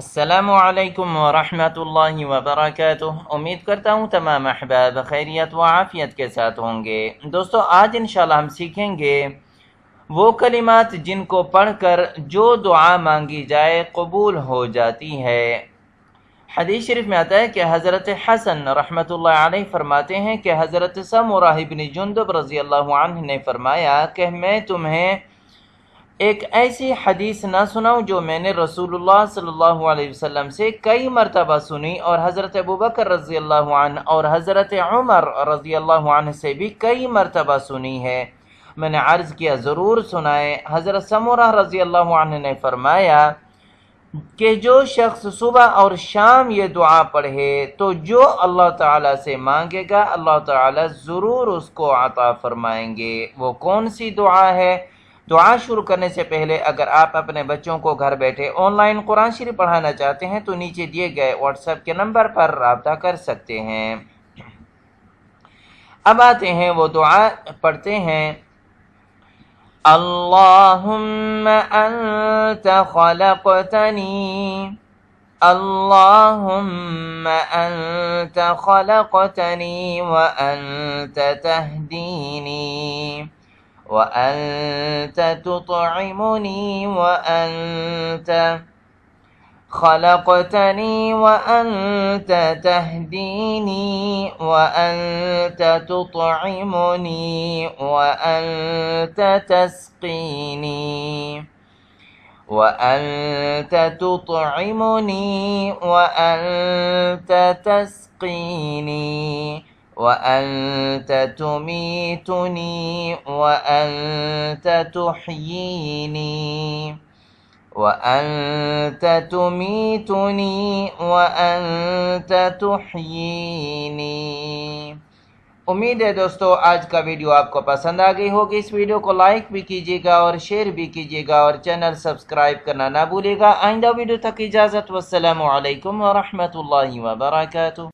السلام علیکم ورحمۃ اللہ وبرکاتہ امید کرتا ہوں تمام احباب خیریت و عافیت کے ساتھ ہوں گے دوستو آج انشاءاللہ ہم سیکھیں گے وہ کلمات جن کو پڑھ کر جو دعا مانگی جائے قبول ہو جاتی ہے حدیث شریف میں آتا ہے کہ حضرت حسن رحمۃ اللہ علیہ فرماتے ہیں کہ حضرت سم ابن جندب رضی اللہ عنہ نے فرمایا کہ میں تمہیں ایک ایسی حدیث نہ سناؤں جو میں نے رسول اللہ صلی اللہ علیہ وسلم سے کئی مرتبہ سنی اور حضرت ابوبکر رضی اللہ عنہ اور حضرت عمر رضی اللہ عنہ سے بھی کئی مرتبہ سنی ہے میں نے عرض کیا ضرور سنائے حضرت سمورہ رضی اللہ عنہ نے فرمایا کہ جو شخص صبح اور شام یہ دعا پڑھے تو جو اللہ تعالیٰ سے مانگے گا اللہ تعالیٰ ضرور اس کو عطا فرمائیں گے وہ کون سی دعا ہے دعا شروع کرنے سے پہلے اگر آپ اپنے بچوں کو گھر بیٹھے آن لائن قرآن شریف پڑھانا چاہتے ہیں تو نیچے دیے گئے واٹس ایپ کے نمبر پر رابطہ کر سکتے ہیں اب آتے ہیں ہیں وہ دعا پڑھتے انت انت خلقتنی وانت تہدینی وأنت تطعمني وأنت خلقتني وأنت تهديني وأنت تطعمني وأنت تسقيني وأنت تطعمني وأنت تسقيني وأنت تميتني وأنت تحييني وأنت تميتني وأنت تحييني امید ہے دوستو آج کا ویڈیو آپ کو پسند آگئی ہوگی اس ویڈیو کو لائک بھی کیجئے گا اور شیئر بھی کیجئے گا اور چینل سبسکرائب کرنا نہ بھولے گا آئندہ ویڈیو تک اجازت والسلام علیکم ورحمت اللہ وبرکاتہ